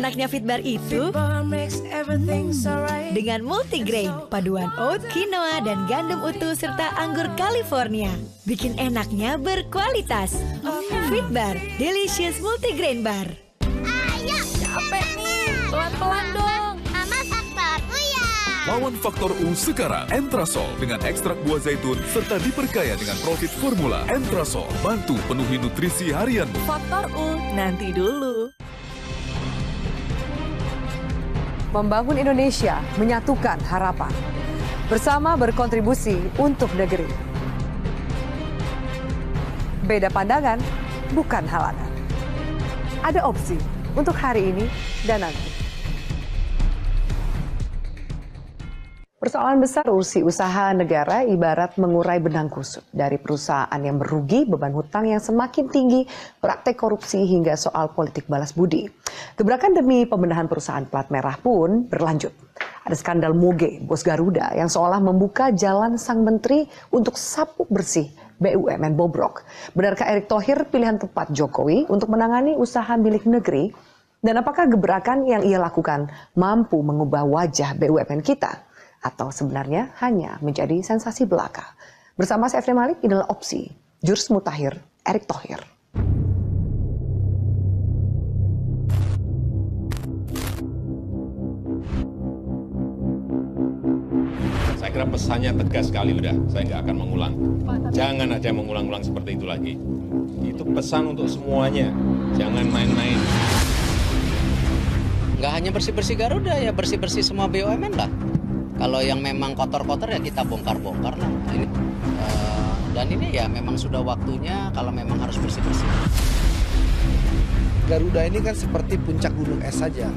Enaknya Fitbar itu dengan multigrain, paduan oat, quinoa, dan gandum utuh serta anggur California. Bikin enaknya berkualitas. Fitbar, delicious multigrain bar. Ayo, capek nih, pelan-pelan dong. Mama faktor U ya. Lawan faktor U sekarang Entrasol dengan ekstrak buah zaitun serta diperkaya dengan profit formula Entrasol bantu penuhi nutrisi harian. Faktor U nanti dulu. membangun Indonesia, menyatukan harapan. Bersama berkontribusi untuk negeri. Beda pandangan bukan halangan. Ada opsi untuk hari ini dan nanti. Persoalan besar urusi usaha negara ibarat mengurai benang kusut dari perusahaan yang merugi, beban hutang yang semakin tinggi, praktek korupsi hingga soal politik balas budi. Gebrakan demi pembenahan perusahaan plat merah pun berlanjut. Ada skandal Moge, bos Garuda, yang seolah membuka jalan sang menteri untuk sapu bersih BUMN bobrok. Benarkah Erick Thohir pilihan tepat Jokowi untuk menangani usaha milik negeri? Dan apakah gebrakan yang ia lakukan mampu mengubah wajah BUMN kita? atau sebenarnya hanya menjadi sensasi belaka. Bersama saya Efri Malik, inilah opsi jurus Mutahir, Erick Thohir. Saya kira pesannya tegas sekali udah, saya nggak akan mengulang. Jangan aja mengulang-ulang seperti itu lagi. Itu pesan untuk semuanya, jangan main-main. Nggak hanya bersih-bersih Garuda, ya bersih-bersih semua BUMN lah. Kalau yang memang kotor-kotor ya kita bongkar-bongkar lah. Ini, uh, dan ini ya memang sudah waktunya kalau memang harus bersih-bersih. Garuda ini kan seperti puncak gunung es saja.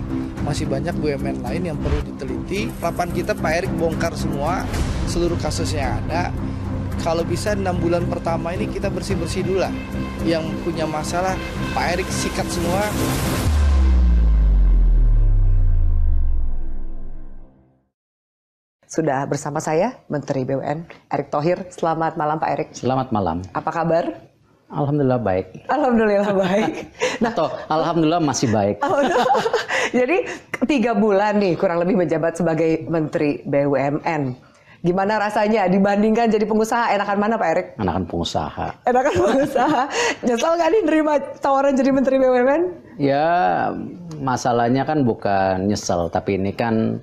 Masih banyak BUMN lain yang perlu diteliti. Harapan kita Pak Erick bongkar semua seluruh kasus yang ada. Kalau bisa enam bulan pertama ini kita bersih-bersih dulu lah. Yang punya masalah Pak Erick sikat semua. Sudah bersama saya Menteri BUMN Erick Thohir. Selamat malam Pak Erick. Selamat malam. Apa kabar? Alhamdulillah baik. Alhamdulillah baik. Nah, Atau alhamdulillah masih baik. Oh, jadi tiga bulan nih kurang lebih menjabat sebagai Menteri BUMN. Gimana rasanya dibandingkan jadi pengusaha? Enakan mana Pak Erick? Enakan pengusaha. Enakan pengusaha. Nyesel nggak nih nerima tawaran jadi Menteri BUMN? Ya masalahnya kan bukan nyesel, tapi ini kan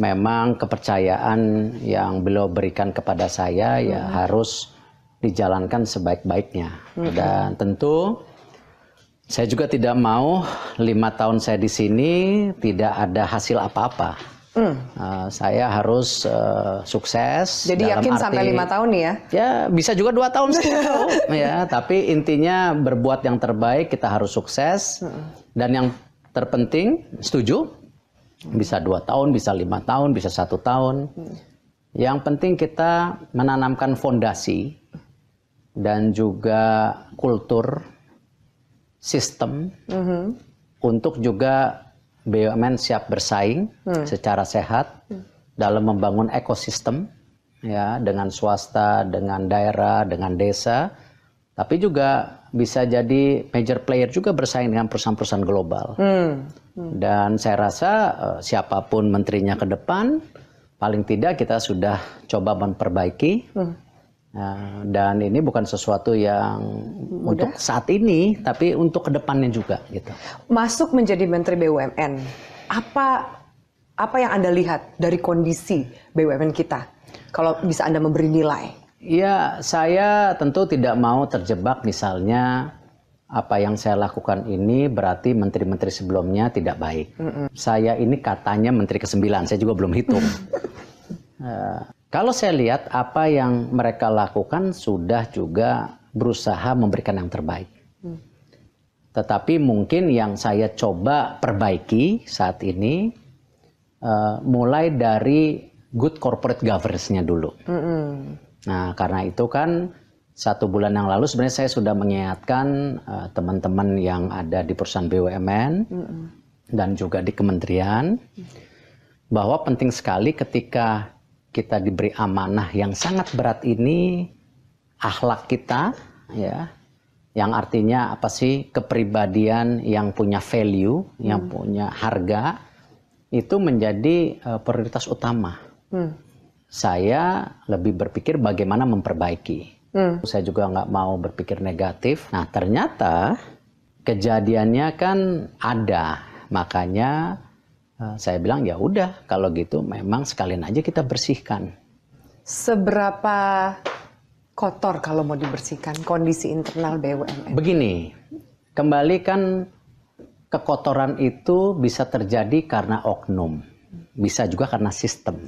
memang kepercayaan yang beliau berikan kepada saya hmm. ya mm-hmm. harus dijalankan sebaik-baiknya hmm. dan tentu saya juga tidak mau lima tahun saya di sini tidak ada hasil apa-apa. Mm. Uh, saya harus uh, sukses. Jadi dalam yakin arti, sampai lima tahun nih ya? Ya bisa juga dua tahun sih. ya. Tapi intinya berbuat yang terbaik kita harus sukses hmm. dan yang terpenting setuju bisa dua tahun, bisa lima tahun, bisa satu tahun. Yang penting kita menanamkan fondasi dan juga kultur, sistem hmm. untuk juga BUMN siap bersaing mm. secara sehat hmm. dalam membangun ekosistem ya dengan swasta, dengan daerah, dengan desa, tapi juga bisa jadi major player juga bersaing dengan perusahaan-perusahaan global. Mm. Hmm. Dan saya rasa eh, siapapun menterinya ke depan, paling tidak kita sudah coba memperbaiki. Hmm. Eh, dan ini bukan sesuatu yang Mudah. untuk saat ini, tapi untuk kedepannya juga. Gitu. Masuk menjadi menteri BUMN, apa apa yang anda lihat dari kondisi BUMN kita? Kalau bisa anda memberi nilai? Ya, saya tentu tidak mau terjebak misalnya apa yang saya lakukan ini berarti menteri-menteri sebelumnya tidak baik. Mm -mm. Saya ini katanya menteri ke-9, saya juga belum hitung. uh, kalau saya lihat apa yang mereka lakukan sudah juga berusaha memberikan yang terbaik. Mm. Tetapi mungkin yang saya coba perbaiki saat ini uh, mulai dari good corporate governance-nya dulu. Mm -mm. Nah, karena itu kan satu bulan yang lalu sebenarnya saya sudah mengingatkan uh, teman-teman yang ada di perusahaan BUMN mm-hmm. dan juga di kementerian bahwa penting sekali ketika kita diberi amanah yang sangat berat ini akhlak kita ya yang artinya apa sih kepribadian yang punya value mm. yang punya harga itu menjadi uh, prioritas utama mm. saya lebih berpikir bagaimana memperbaiki Hmm. Saya juga nggak mau berpikir negatif. Nah ternyata kejadiannya kan ada, makanya eh, saya bilang ya udah kalau gitu memang sekalian aja kita bersihkan. Seberapa kotor kalau mau dibersihkan kondisi internal BUMN? Begini, kembali kan kekotoran itu bisa terjadi karena oknum, bisa juga karena sistem.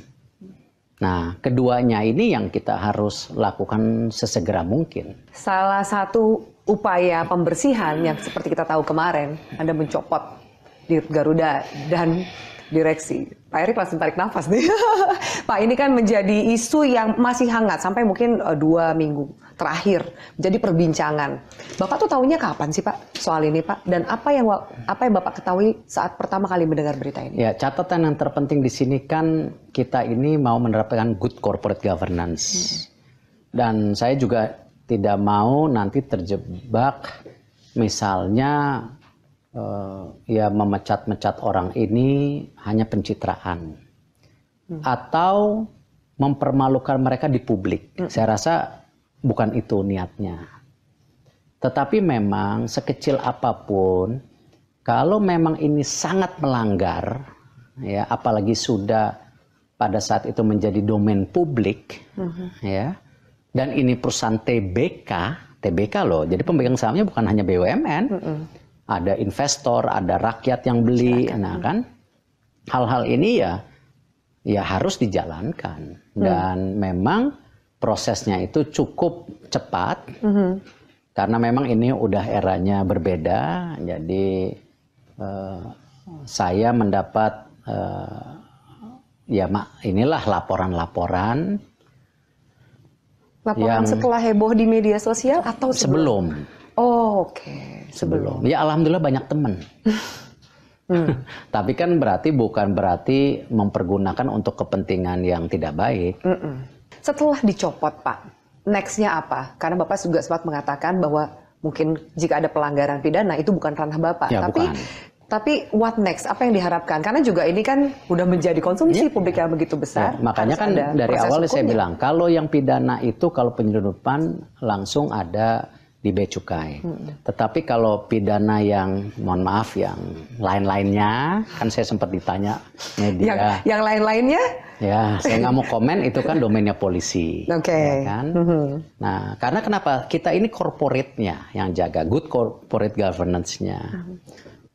Nah, keduanya ini yang kita harus lakukan sesegera mungkin. Salah satu upaya pembersihan yang seperti kita tahu kemarin, Anda mencopot di Garuda dan direksi. Pak Erick langsung tarik nafas nih. Pak, ini kan menjadi isu yang masih hangat sampai mungkin eh, dua minggu terakhir jadi perbincangan. Bapak tuh tahunya kapan sih Pak soal ini Pak? Dan apa yang apa yang Bapak ketahui saat pertama kali mendengar berita ini? Ya catatan yang terpenting di sini kan kita ini mau menerapkan good corporate governance. Hmm. Dan saya juga tidak mau nanti terjebak misalnya uh, ya memecat-mecat orang ini hanya pencitraan hmm. atau mempermalukan mereka di publik. Hmm. Saya rasa bukan itu niatnya. Tetapi memang sekecil apapun, kalau memang ini sangat melanggar, ya apalagi sudah pada saat itu menjadi domain publik, uh-huh. ya, dan ini perusahaan TBK, TBK loh, jadi pemegang sahamnya bukan hanya BUMN, uh-uh. ada investor, ada rakyat yang beli, Silakan. nah kan, hal-hal ini ya, ya harus dijalankan mm. dan memang prosesnya itu cukup cepat mm -hmm. karena memang ini udah eranya berbeda jadi uh, saya mendapat uh, ya mak inilah laporan-laporan laporan yang setelah heboh di media sosial atau sebelum, sebelum. oh oke okay. sebelum ya alhamdulillah banyak teman hmm. tapi kan berarti bukan berarti mempergunakan untuk kepentingan yang tidak baik Mm-mm setelah dicopot, Pak, nextnya apa? Karena Bapak juga sempat mengatakan bahwa mungkin jika ada pelanggaran pidana itu bukan ranah Bapak, ya, tapi bukan. Tapi what next? Apa yang diharapkan? Karena juga ini kan udah menjadi konsumsi ya. publik yang begitu besar. Ya, makanya kan dari awal hukumnya. saya bilang kalau yang pidana itu kalau penyelundupan langsung ada di bea cukai. Hmm. Tetapi kalau pidana yang mohon maaf yang lain-lainnya kan saya sempat ditanya media. Yang, yang lain-lainnya? Ya, saya nggak mau komen itu kan domainnya polisi. Oke. Okay. Ya kan? hmm Nah, karena kenapa? Kita ini corporate-nya yang jaga good corporate governance-nya. hmm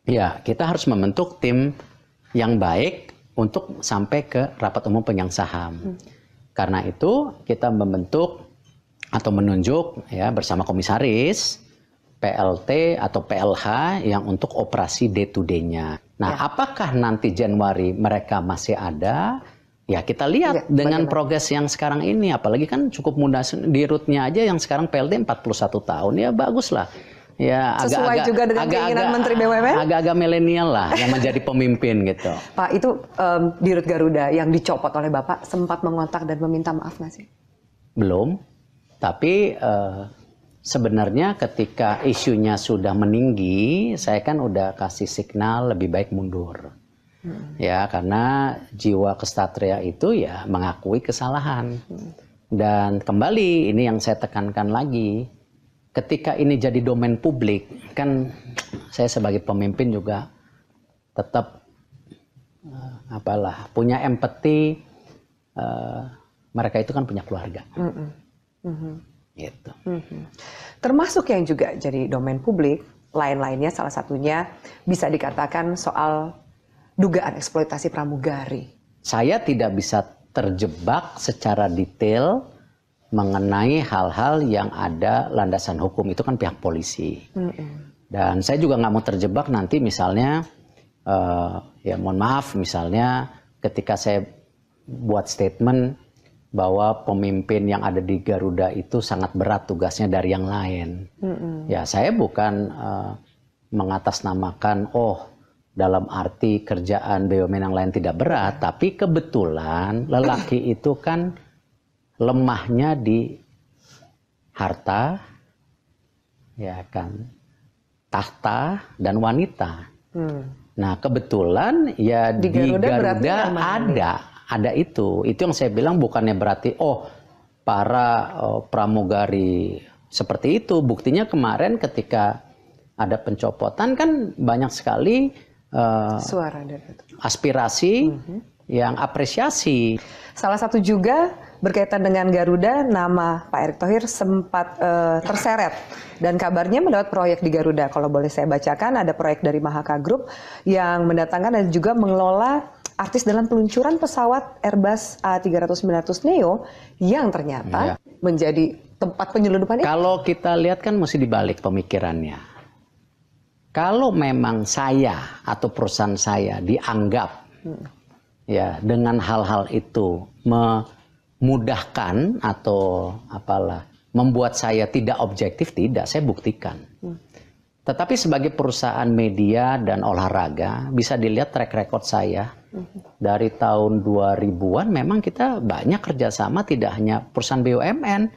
Ya, kita harus membentuk tim yang baik untuk sampai ke rapat umum penyang saham. hmm Karena itu kita membentuk atau menunjuk ya bersama komisaris PLT atau PLH yang untuk operasi day to day-nya. Nah, ya. apakah nanti Januari mereka masih ada? Ya, kita lihat ya, dengan progres yang sekarang ini apalagi kan cukup mudah di rootnya aja yang sekarang PLT 41 tahun. Ya baguslah ya sesuai agak, juga dengan agak, keinginan agak, Menteri BUMN agak-agak milenial lah yang menjadi pemimpin gitu Pak itu um, rut Garuda yang dicopot oleh Bapak sempat mengontak dan meminta maaf nggak sih belum tapi uh, sebenarnya ketika isunya sudah meninggi, saya kan udah kasih signal lebih baik mundur. Hmm. Ya, karena jiwa kesatria itu ya mengakui kesalahan. Hmm. Dan kembali ini yang saya tekankan lagi, ketika ini jadi domain publik, kan saya sebagai pemimpin juga tetap eh, apalah punya empati uh, mereka itu kan punya keluarga. Mm Mm-hmm. Gitu. Mm-hmm. Termasuk yang juga jadi domain publik, lain-lainnya salah satunya bisa dikatakan soal dugaan eksploitasi pramugari. Saya tidak bisa terjebak secara detail mengenai hal-hal yang ada landasan hukum itu kan pihak polisi. Mm-hmm. Dan saya juga nggak mau terjebak nanti misalnya uh, ya mohon maaf misalnya ketika saya buat statement bahwa pemimpin yang ada di Garuda itu sangat berat tugasnya dari yang lain. Mm-hmm. Ya, saya bukan uh, mengatasnamakan oh dalam arti kerjaan BUMN yang lain tidak berat, tapi kebetulan lelaki itu kan lemahnya di harta, ya kan, tahta dan wanita. Mm. Nah kebetulan ya di, di Garuda, Garuda ada ada itu. Itu yang saya bilang bukannya berarti oh para oh, pramugari seperti itu. Buktinya kemarin ketika ada pencopotan kan banyak sekali uh, suara dari itu. aspirasi mm -hmm. yang apresiasi. Salah satu juga berkaitan dengan Garuda, nama Pak Erick Thohir sempat uh, terseret dan kabarnya mendapat proyek di Garuda. Kalau boleh saya bacakan, ada proyek dari Mahaka Group yang mendatangkan dan juga mengelola artis dalam peluncuran pesawat Airbus A300-900 Neo yang ternyata yeah. menjadi tempat penyelundupan itu. Kalau kita lihat kan mesti dibalik pemikirannya. Kalau memang saya atau perusahaan saya dianggap hmm. ya dengan hal-hal itu memudahkan atau apalah membuat saya tidak objektif tidak saya buktikan. Hmm. Tetapi sebagai perusahaan media dan olahraga bisa dilihat track record saya dari tahun 2000-an memang kita banyak kerjasama tidak hanya perusahaan BUMN,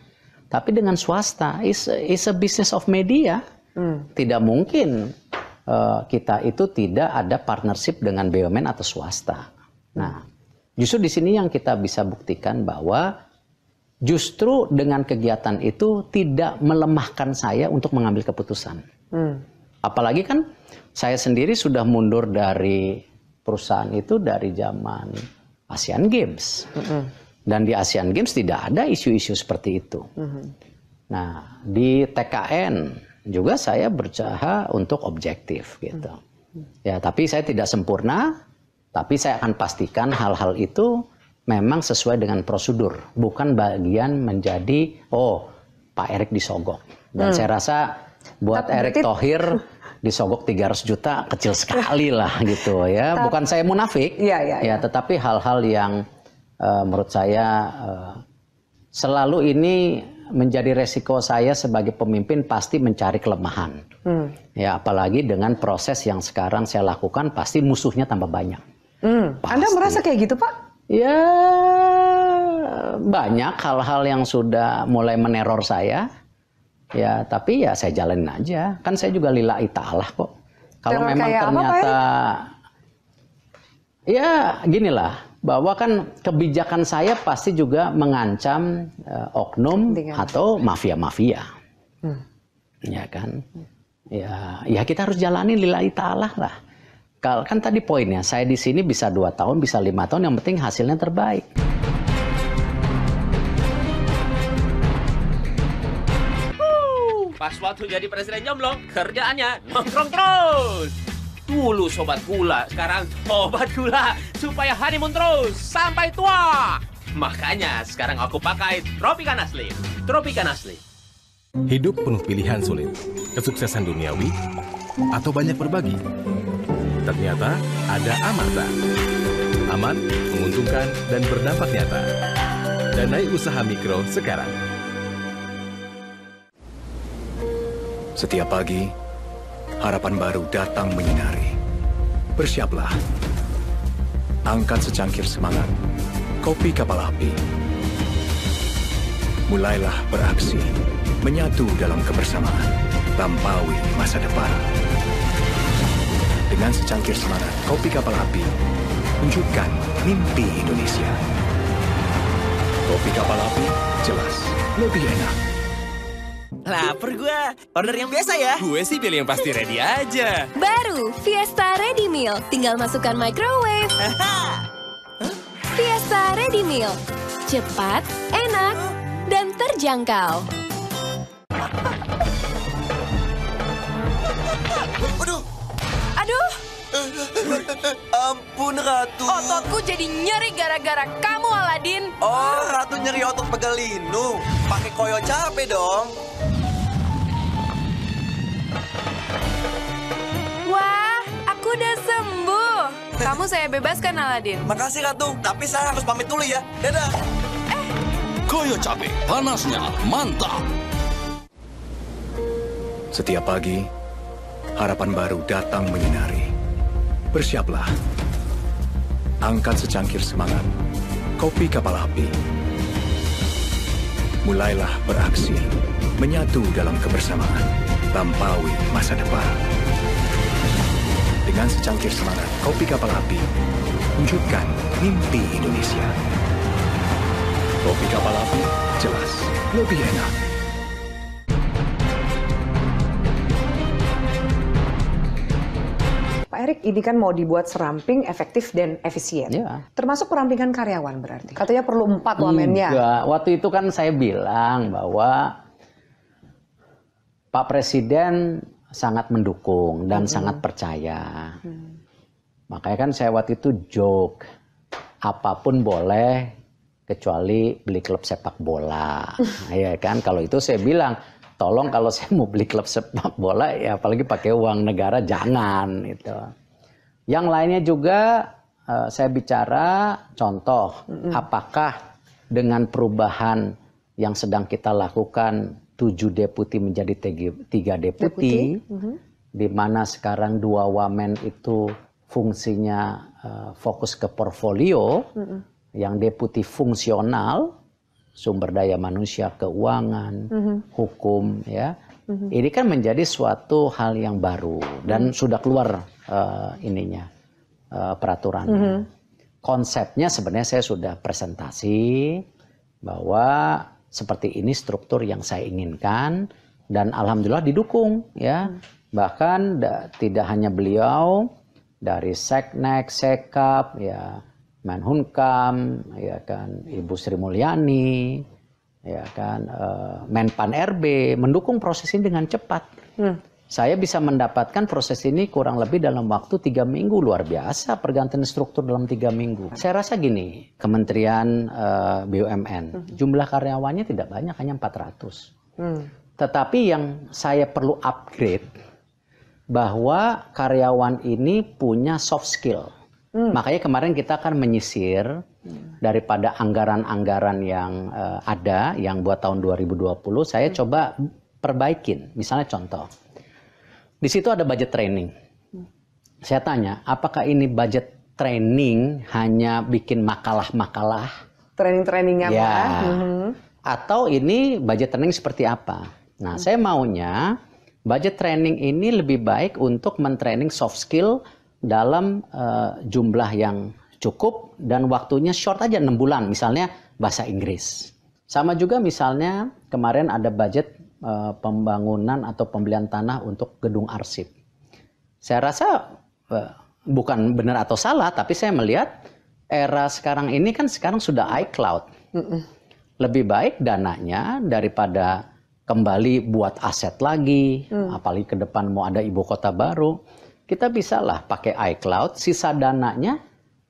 tapi dengan swasta. It's, it's a business of media. Hmm. Tidak mungkin uh, kita itu tidak ada partnership dengan BUMN atau swasta. Nah, justru di sini yang kita bisa buktikan bahwa justru dengan kegiatan itu tidak melemahkan saya untuk mengambil keputusan. Hmm. Apalagi kan saya sendiri sudah mundur dari perusahaan itu dari zaman ASEAN Games. Mm -hmm. Dan di ASEAN Games tidak ada isu-isu seperti itu. Mm -hmm. Nah, di TKN juga saya berusaha untuk objektif gitu. Mm -hmm. Ya, tapi saya tidak sempurna, tapi saya akan pastikan hal-hal itu memang sesuai dengan prosedur, bukan bagian menjadi oh Pak Erick disogok. Dan hmm. saya rasa buat Erick Thohir disogok 300 juta kecil sekali lah gitu ya. Tapi, Bukan saya munafik. Iya, iya, ya, ya, ya. tetapi hal-hal yang uh, menurut saya uh, selalu ini menjadi resiko saya sebagai pemimpin pasti mencari kelemahan. Hmm. Ya apalagi dengan proses yang sekarang saya lakukan pasti musuhnya tambah banyak. Hmm. Anda merasa kayak gitu Pak? Ya banyak hal-hal yang sudah mulai meneror saya Ya, tapi ya saya jalanin aja. Kan saya juga lila italah kok. Kalau Terus memang ternyata apa, ya ginilah bahwa kan kebijakan saya pasti juga mengancam uh, oknum Dengan. atau mafia-mafia. Hmm. Ya kan? Ya, ya kita harus jalani lila italah lah. Kan tadi poinnya, saya di sini bisa dua tahun, bisa lima tahun, yang penting hasilnya terbaik. Pas waktu jadi presiden jomblo, kerjaannya nongkrong terus. Dulu sobat gula, sekarang sobat gula supaya honeymoon terus sampai tua. Makanya sekarang aku pakai Tropikan Asli. Tropikan Asli. Hidup penuh pilihan sulit, kesuksesan duniawi, atau banyak berbagi. Ternyata ada Amarta. Aman, menguntungkan, dan berdampak nyata. Danai usaha mikro sekarang. Setiap pagi, harapan baru datang menyinari. Bersiaplah. Angkat secangkir semangat. Kopi kapal api. Mulailah beraksi. Menyatu dalam kebersamaan. Lampaui masa depan. Dengan secangkir semangat, kopi kapal api. Wujudkan mimpi Indonesia. Kopi kapal api, jelas, lebih enak. Laper gue. Order yang biasa ya. Gue sih pilih yang pasti ready aja. Baru Fiesta Ready Meal. Tinggal masukkan microwave. Fiesta Ready Meal. Cepat, enak, dan terjangkau. Aduh. Aduh. Ampun, Ratu. Ototku jadi nyeri gara-gara kamu, Aladin. Oh, Ratu nyeri otot pegal Pakai koyo capek dong. Kamu saya bebaskan, Aladin. Makasih, Ratu. Tapi saya harus pamit dulu ya. Dadah. Eh. Koyo cabe, panasnya mantap. Setiap pagi, harapan baru datang menyinari. Bersiaplah. Angkat secangkir semangat. Kopi kapal api. Mulailah beraksi. Menyatu dalam kebersamaan. Lampaui masa depan dengan secangkir semangat kopi kapal api, wujudkan mimpi Indonesia. Kopi kapal api, jelas, lebih enak. Pak Erik, ini kan mau dibuat seramping, efektif, dan efisien. Ya. Termasuk perampingan karyawan berarti. Katanya perlu empat wamennya. Enggak. Waktu itu kan saya bilang bahwa Pak Presiden sangat mendukung dan hmm. sangat percaya. Hmm. Makanya kan saya waktu itu joke, apapun boleh kecuali beli klub sepak bola. ya kan kalau itu saya bilang tolong kalau saya mau beli klub sepak bola ya apalagi pakai uang negara jangan gitu. Yang lainnya juga uh, saya bicara contoh mm -hmm. apakah dengan perubahan yang sedang kita lakukan tujuh deputi menjadi tiga deputi, deputi. Mm -hmm. di mana sekarang dua wamen itu fungsinya uh, fokus ke portfolio, mm -hmm. yang deputi fungsional sumber daya manusia, keuangan, mm -hmm. hukum, ya. Mhm. Ini kan menjadi suatu hal yang baru dan mhm. sudah keluar uh, ininya uh, peraturannya. Mm -hmm. Konsepnya sebenarnya saya sudah presentasi bahwa seperti ini struktur yang saya inginkan dan alhamdulillah didukung ya. Bahkan da, tidak hanya beliau dari Seknek, Sekap, ya Menhunkam, ya kan Ibu Sri Mulyani, ya kan uh, Menpan RB mendukung proses ini dengan cepat. Hmm saya bisa mendapatkan proses ini kurang lebih dalam waktu tiga minggu luar biasa pergantian struktur dalam tiga minggu. Saya rasa gini, Kementerian eh, BUMN hmm. jumlah karyawannya tidak banyak hanya 400. Hmm. Tetapi yang saya perlu upgrade bahwa karyawan ini punya soft skill. Hmm. Makanya kemarin kita akan menyisir hmm. daripada anggaran-anggaran yang eh, ada yang buat tahun 2020 saya hmm. coba perbaikin. Misalnya contoh di situ ada budget training. Saya tanya, apakah ini budget training hanya bikin makalah-makalah? Training-trainingan ya. ya. Mm-hmm. Atau ini budget training seperti apa? Nah, hmm saya maunya budget training ini lebih baik untuk mentraining soft skill dalam uh, jumlah yang cukup dan waktunya short aja 6 bulan misalnya bahasa Inggris. Sama juga misalnya kemarin ada budget Eh, pembangunan atau pembelian tanah untuk gedung arsip. Saya rasa eh, bukan benar atau salah, tapi saya melihat era sekarang ini kan sekarang sudah iCloud. Lebih baik dananya daripada kembali buat aset lagi, mm. apalagi ke depan mau ada ibu kota baru, kita bisalah pakai iCloud, sisa dananya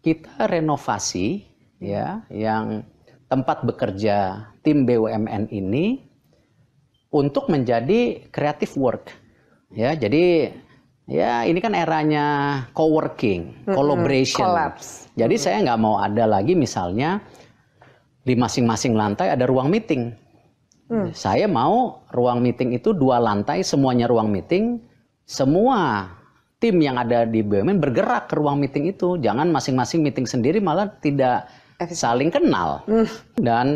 kita renovasi ya yang tempat bekerja tim BUMN ini untuk menjadi creative work. Ya, jadi ya ini kan eranya co-working, mm-hmm. collaboration. Collapse. Jadi mm-hmm. saya nggak mau ada lagi misalnya di masing-masing lantai ada ruang meeting. Mm. Saya mau ruang meeting itu dua lantai semuanya ruang meeting, semua tim yang ada di BUMN bergerak ke ruang meeting itu. Jangan masing-masing meeting sendiri malah tidak saling kenal. Mm. Dan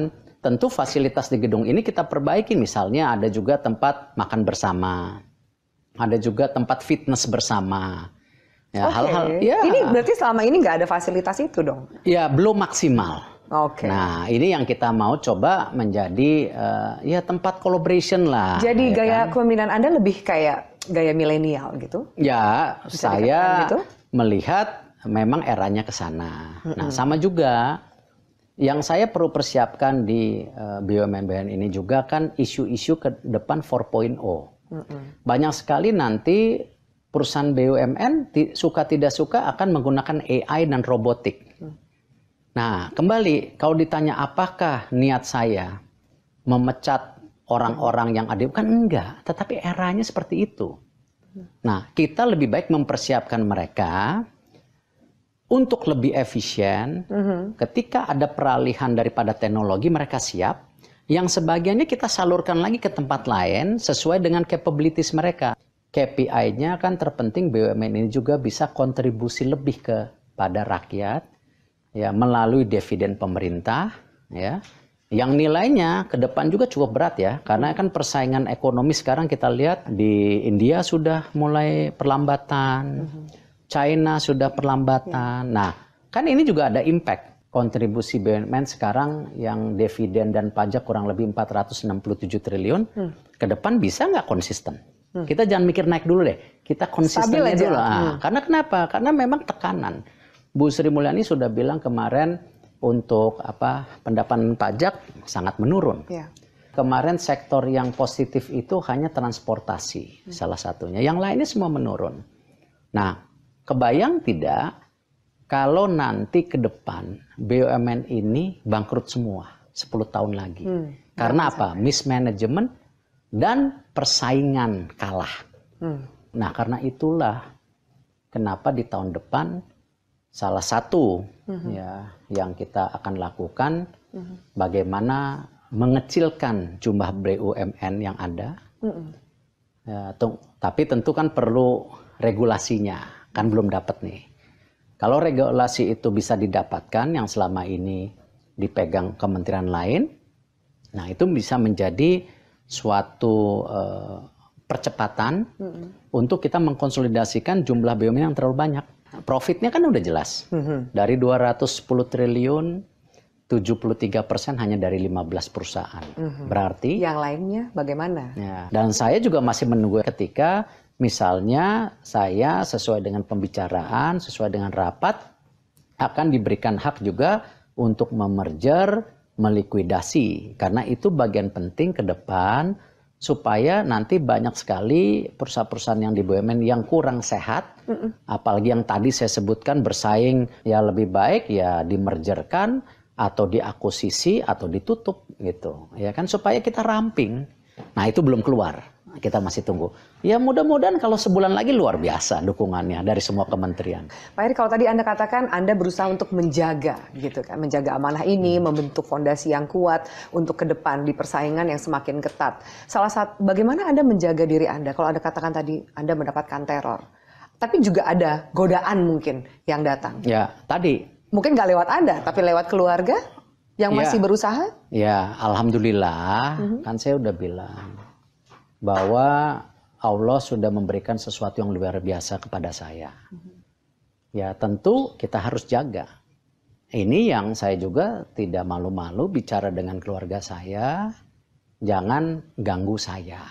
tentu fasilitas di gedung ini kita perbaiki. Misalnya ada juga tempat makan bersama, ada juga tempat fitness bersama. Ya, okay. hal-hal ya. Ini berarti selama ini nggak ada fasilitas itu dong? Ya, belum maksimal. Oke. Okay. Nah, ini yang kita mau coba menjadi uh, ya tempat collaboration lah. Jadi ya gaya kan? kepemimpinan Anda lebih kayak gaya milenial gitu? Ya, Bisa saya gitu? melihat memang eranya ke sana. Mm -hmm. Nah, sama juga yang saya perlu persiapkan di eh, bumn BUMN ini juga kan isu-isu ke depan 4.0. Mm -hmm. Banyak sekali nanti perusahaan BUMN suka tidak suka akan menggunakan AI dan robotik. Mm. Nah, kembali kalau ditanya apakah niat saya memecat orang-orang yang ada, kan enggak, tetapi eranya seperti itu. Mm. Nah, kita lebih baik mempersiapkan mereka untuk lebih efisien, mm-hmm. ketika ada peralihan daripada teknologi, mereka siap. Yang sebagiannya kita salurkan lagi ke tempat lain sesuai dengan capabilities mereka. KPI-nya kan terpenting BUMN ini juga bisa kontribusi lebih kepada rakyat ya melalui dividen pemerintah ya yang nilainya ke depan juga cukup berat ya karena kan persaingan ekonomi sekarang kita lihat di India sudah mulai perlambatan mm -hmm China sudah perlambatan. Iya. Nah, kan ini juga ada impact kontribusi BUMN sekarang yang dividen dan pajak kurang lebih 467 triliun hmm. ke depan bisa nggak konsisten? Hmm. Kita jangan mikir naik dulu deh, kita konsisten aja dulu. Nah, hmm. Karena kenapa? Karena memang tekanan. Bu Sri Mulyani sudah bilang kemarin untuk apa pendapatan pajak sangat menurun. Yeah. Kemarin sektor yang positif itu hanya transportasi hmm. salah satunya. Yang lainnya semua menurun. Nah, Kebayang tidak kalau nanti ke depan BUMN ini bangkrut semua 10 tahun lagi. Hmm. Karena apa? Mismanagement dan persaingan kalah. Hmm. Nah, karena itulah kenapa di tahun depan salah satu hmm. ya yang kita akan lakukan hmm. bagaimana mengecilkan jumlah BUMN yang ada. Hmm. Ya, tapi tentu kan perlu regulasinya kan belum dapat nih. Kalau regulasi itu bisa didapatkan yang selama ini dipegang kementerian lain, nah itu bisa menjadi suatu uh, percepatan mm -hmm. untuk kita mengkonsolidasikan jumlah BUMN yang terlalu banyak. Profitnya kan udah jelas. Mm -hmm. Dari 210 triliun 73 persen hanya dari 15 perusahaan. Mm -hmm. Berarti yang lainnya bagaimana? Ya. Dan saya juga masih menunggu ketika Misalnya saya sesuai dengan pembicaraan, sesuai dengan rapat akan diberikan hak juga untuk memerger, melikuidasi karena itu bagian penting ke depan supaya nanti banyak sekali perusahaan-perusahaan yang di BUMN yang kurang sehat, mm apalagi yang tadi saya sebutkan bersaing ya lebih baik ya dimergerkan atau diakusisi atau ditutup gitu, ya kan supaya kita ramping. Nah itu belum keluar, kita masih tunggu. Ya mudah-mudahan kalau sebulan lagi luar biasa dukungannya dari semua kementerian. Pak Heri, kalau tadi Anda katakan Anda berusaha untuk menjaga gitu kan, menjaga amanah ini, hmm. membentuk fondasi yang kuat untuk ke depan di persaingan yang semakin ketat. Salah satu bagaimana Anda menjaga diri Anda kalau Anda katakan tadi Anda mendapatkan teror. Tapi juga ada godaan mungkin yang datang. Ya, tadi mungkin nggak lewat Anda, tapi lewat keluarga yang ya. masih berusaha? Ya, alhamdulillah -hmm. kan saya udah bilang bahwa Allah sudah memberikan sesuatu yang luar biasa kepada saya. Ya tentu kita harus jaga. Ini yang saya juga tidak malu-malu bicara dengan keluarga saya, jangan ganggu saya.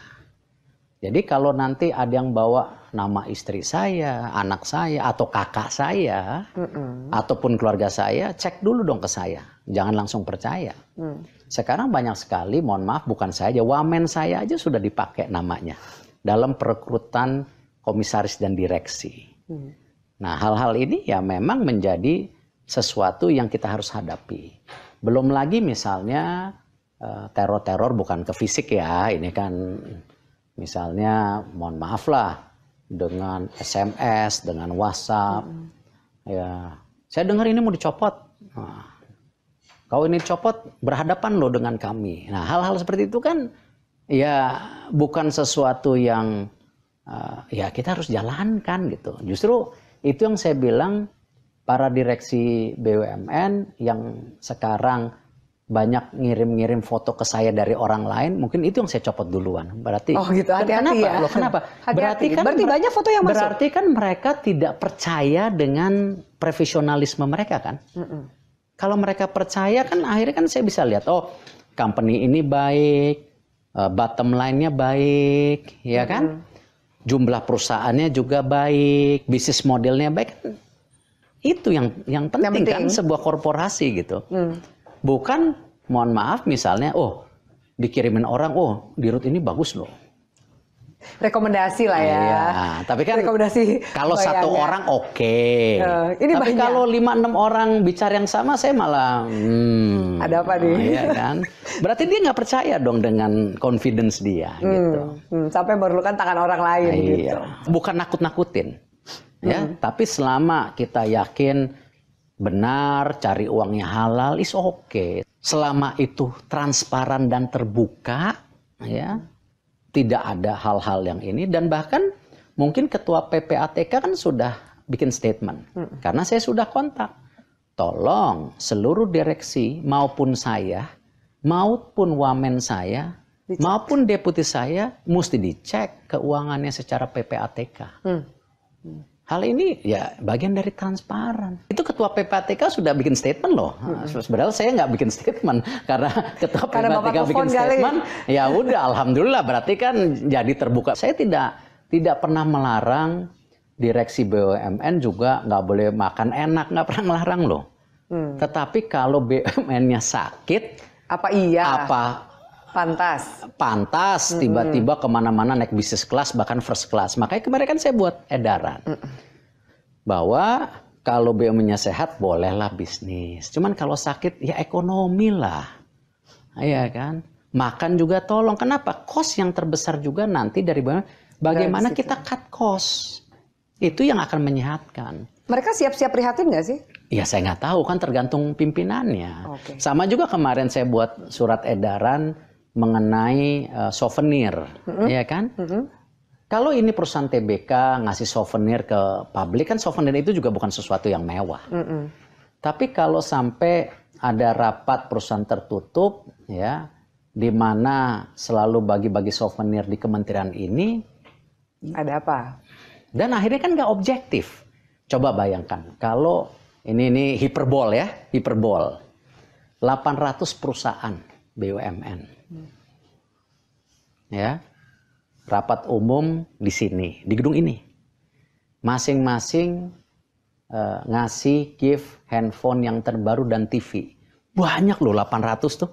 Jadi kalau nanti ada yang bawa nama istri saya, anak saya, atau kakak saya, Mm-mm. ataupun keluarga saya, cek dulu dong ke saya. Jangan langsung percaya. Mm. Sekarang banyak sekali, mohon maaf, bukan saya aja, wamen saya aja sudah dipakai namanya dalam perekrutan komisaris dan direksi. Hmm. Nah, hal-hal ini ya memang menjadi sesuatu yang kita harus hadapi. Belum lagi misalnya eh, teror-teror bukan ke fisik ya, ini kan misalnya mohon maaf lah dengan SMS, dengan WhatsApp. Hmm. Ya, saya dengar ini mau dicopot. Nah, kau ini copot berhadapan loh dengan kami. Nah, hal-hal seperti itu kan ya bukan sesuatu yang uh, ya kita harus jalankan gitu. Justru itu yang saya bilang para direksi BUMN yang sekarang banyak ngirim-ngirim foto ke saya dari orang lain, mungkin itu yang saya copot duluan. Berarti Oh gitu, hati-hati kenapa? ya. Loh, kenapa? Hati-hati. Berarti kan berarti banyak foto yang berarti masuk. Berarti kan mereka tidak percaya dengan profesionalisme mereka kan? Mm -mm. Kalau mereka percaya kan akhirnya kan saya bisa lihat, oh, company ini baik, uh, bottom line-nya baik, ya kan? Jumlah perusahaannya juga baik, bisnis modelnya baik. Itu yang yang penting, yang penting. kan sebuah korporasi gitu. Hmm. Bukan mohon maaf misalnya, oh dikirimin orang, oh di root ini bagus loh rekomendasi lah ya. Iya, tapi kan rekomendasi kalau bayangnya. satu orang oke. Okay. Uh, eh, ini tapi kalau lima enam orang bicara yang sama saya malah hmm, ada apa nih? Iya kan. Berarti dia nggak percaya dong dengan confidence dia hmm, gitu. Hmm, sampai memerlukan tangan orang lain nah, gitu. Bukan nakut-nakutin. Ya, hmm. tapi selama kita yakin benar, cari uangnya halal is oke. Okay. Selama itu transparan dan terbuka ya tidak ada hal-hal yang ini dan bahkan mungkin ketua PPATK kan sudah bikin statement hmm. karena saya sudah kontak tolong seluruh direksi maupun saya maupun wamen saya dicek. maupun deputi saya mesti dicek keuangannya secara PPATK hmm. Hal ini ya bagian dari transparan. Itu ketua PPATK sudah bikin statement loh. Hmm. Sebenarnya saya nggak bikin statement karena ketua karena PPATK bikin statement. Ya udah, alhamdulillah berarti kan jadi terbuka. Saya tidak tidak pernah melarang direksi BUMN juga nggak boleh makan enak, nggak pernah melarang loh. Hmm. Tetapi kalau BUMN-nya sakit, apa iya? Apa Pantas. Pantas tiba-tiba kemana-mana naik bisnis kelas bahkan first class. Makanya kemarin kan saya buat edaran mm. bahwa kalau bumn nya sehat bolehlah bisnis. Cuman kalau sakit ya ekonomi lah, iya kan. Makan juga tolong. Kenapa? Kos yang terbesar juga nanti dari BUMN. Bagaimana kita cut cost? Itu yang akan menyehatkan. Mereka siap-siap prihatin nggak sih? Ya saya nggak tahu kan tergantung pimpinannya. Okay. Sama juga kemarin saya buat surat edaran mengenai uh, souvenir, mm-hmm. ya kan? Mm-hmm. Kalau ini perusahaan TBK ngasih souvenir ke publik kan souvenir itu juga bukan sesuatu yang mewah. Mm-hmm. Tapi kalau sampai ada rapat perusahaan tertutup, ya, di mana selalu bagi-bagi souvenir di kementerian ini, ada apa? Dan akhirnya kan nggak objektif. Coba bayangkan kalau ini ini hiperbol ya, hiperbol. 800 perusahaan BUMN ya rapat umum di sini di gedung ini masing-masing uh, ngasih gift handphone yang terbaru dan TV banyak loh 800 tuh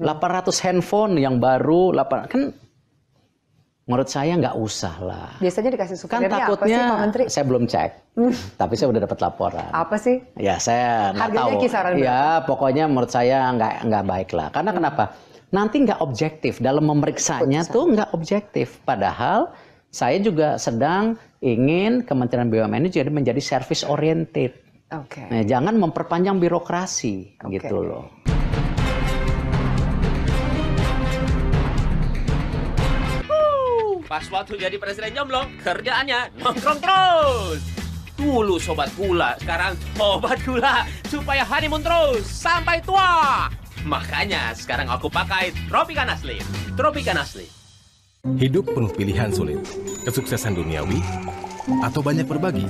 800 handphone yang baru 8 kan menurut saya nggak usah lah. Biasanya dikasih suka, kan takutnya, apa sih Pak Menteri? Saya belum cek, hmm. tapi saya udah dapat laporan. Apa sih? Ya saya nggak tahu. kisaran ya, berapa? Ya pokoknya menurut saya nggak nggak baik lah. Karena hmm. kenapa? nanti nggak objektif dalam memeriksanya Periksa. tuh nggak objektif. Padahal saya juga sedang ingin Kementerian BUMN ini jadi menjadi service oriented. Okay. Nah, jangan memperpanjang birokrasi okay. gitu loh. Pas waktu jadi presiden jomblo, kerjaannya nongkrong terus. Dulu sobat gula, sekarang sobat gula supaya honeymoon terus sampai tua. Makanya sekarang aku pakai tropika nasli, tropika nasli. Hidup penuh pilihan sulit. Kesuksesan duniawi atau banyak berbagi.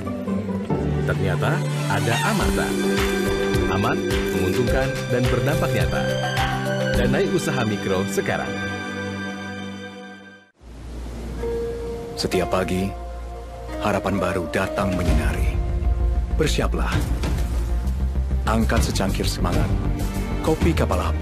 Ternyata ada Amarta. Aman, menguntungkan, dan berdampak nyata. Danai usaha mikro sekarang. Setiap pagi, harapan baru datang menyinari. Bersiaplah. Angkat secangkir semangat Kopi kapal Kapalahap.